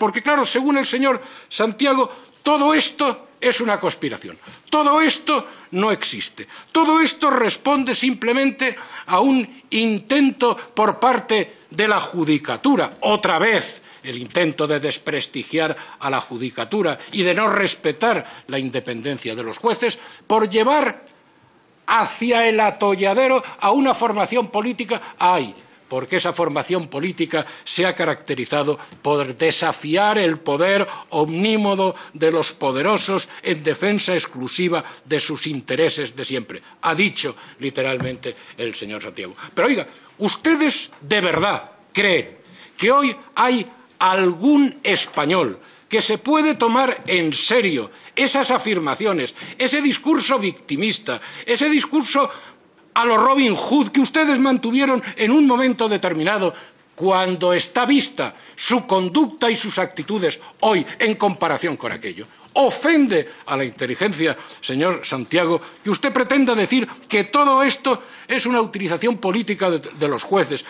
Porque claro, según el señor Santiago, todo esto es una conspiración. Todo esto no existe. Todo esto responde simplemente a un intento por parte de la judicatura, otra vez el intento de desprestigiar a la judicatura y de no respetar la independencia de los jueces por llevar hacia el atolladero a una formación política. ahí porque esa formación política se ha caracterizado por desafiar el poder omnímodo de los poderosos en defensa exclusiva de sus intereses de siempre. Ha dicho literalmente el señor Santiago. Pero oiga, ¿ustedes de verdad creen que hoy hay algún español que se puede tomar en serio esas afirmaciones, ese discurso victimista, ese discurso a los Robin Hood que ustedes mantuvieron en un momento determinado cuando está vista su conducta y sus actitudes hoy en comparación con aquello. Ofende a la inteligencia, señor Santiago, que usted pretenda decir que todo esto es una utilización política de, de los jueces,